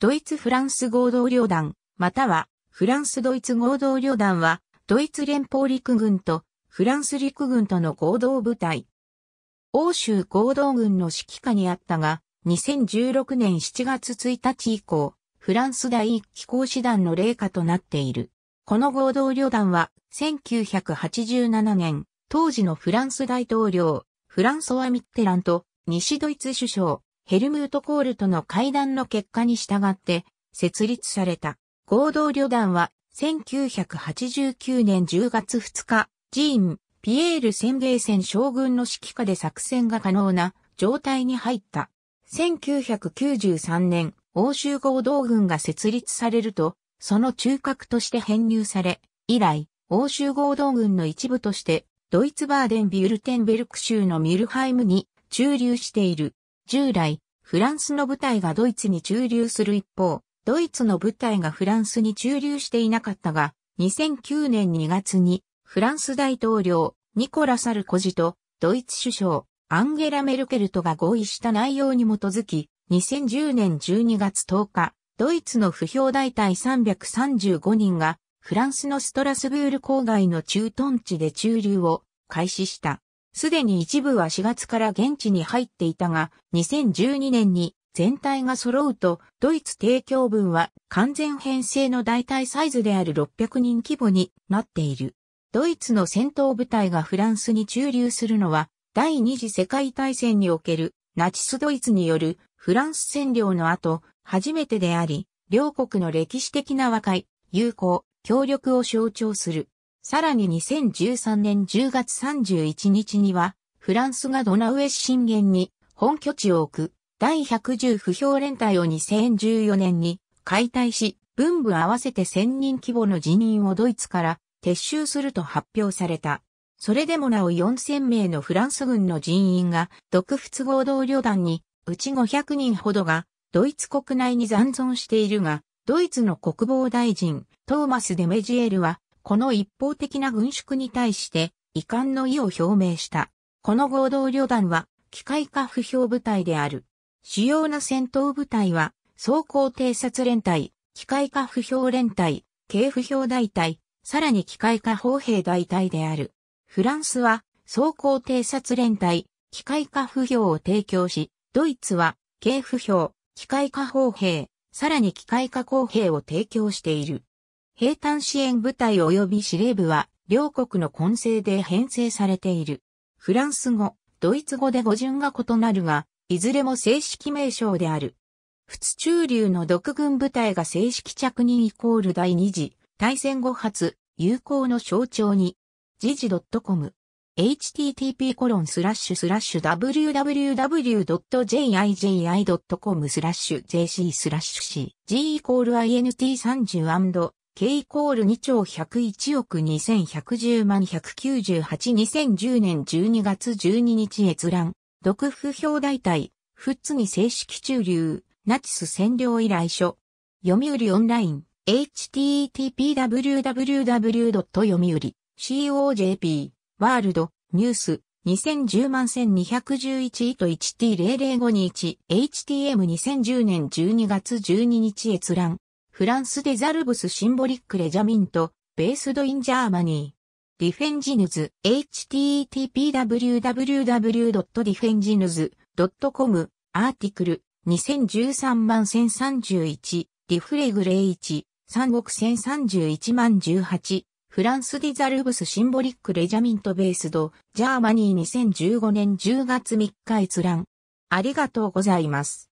ドイツ・フランス合同旅団、または、フランス・ドイツ合同旅団は、ドイツ連邦陸軍とフランス陸軍との合同部隊。欧州合同軍の指揮下にあったが、2016年7月1日以降、フランス第一機構師団の霊下となっている。この合同旅団は、1987年、当時のフランス大統領、フランソワ・ミッテランと、西ドイツ首相、ヘルムート・コールとの会談の結果に従って設立された合同旅団は1989年10月2日、ジーン、ピエール宣言戦将軍の指揮下で作戦が可能な状態に入った。1993年、欧州合同軍が設立されると、その中核として編入され、以来、欧州合同軍の一部として、ドイツバーデン・ビュルテンベルク州のミュルハイムに駐留している。従来、フランスの部隊がドイツに駐留する一方、ドイツの部隊がフランスに駐留していなかったが、2009年2月にフランス大統領ニコラ・サルコジとドイツ首相アンゲラ・メルケルトが合意した内容に基づき、2010年12月10日、ドイツの不評大隊335人がフランスのストラスブール郊外の駐屯地で駐留を開始した。すでに一部は4月から現地に入っていたが、2012年に全体が揃うと、ドイツ提供分は完全編成の代替サイズである600人規模になっている。ドイツの戦闘部隊がフランスに駐留するのは、第二次世界大戦におけるナチスドイツによるフランス占領の後、初めてであり、両国の歴史的な和解、友好、協力を象徴する。さらに2013年10月31日には、フランスがドナウエ震源に本拠地を置く第110不評連隊を2014年に解体し、分部合わせて1000人規模の辞任をドイツから撤収すると発表された。それでもなお4000名のフランス軍の人員が、独仏合同旅団に、うち500人ほどが、ドイツ国内に残存しているが、ドイツの国防大臣、トーマス・デメジエルは、この一方的な軍縮に対して遺憾の意を表明した。この合同旅団は機械化不評部隊である。主要な戦闘部隊は装甲偵察連隊、機械化不評連隊、軽不評大隊、さらに機械化砲兵大隊である。フランスは装甲偵察連隊、機械化不評を提供し、ドイツは軽不評、機械化砲兵、さらに機械化工兵を提供している。兵隊支援部隊及び司令部は、両国の混成で編成されている。フランス語、ドイツ語で語順が異なるが、いずれも正式名称である。仏中流の独軍部隊が正式着任イコール第二次、大戦後初、友好の象徴に、時事 .com、http コロンスラッシュスラッシュ www.jiji.com スラッシュ jc スラッシュ c, g イコール int30& K イコール2兆101億2110万198 2010年12月12日閲覧。独府表大体、ふっつに正式駐留、ナチス占領依頼書。読売オンライン、http://www. 読売、cojp、ワールド、ニュース、2010万1211と 1t00521、htm2010 年12月12日閲覧。フランスデザルブスシンボリックレジャミント、ベースドインジャーマニー。ディフェンジヌズ、http://www.defenginus.com、アーティクル、2013万1031、ディフレグレイ1、3億1031万18、フランスディザルブスシンボリックレジャミントベースド、ジャーマニー2015年10月3日閲覧。ありがとうございます。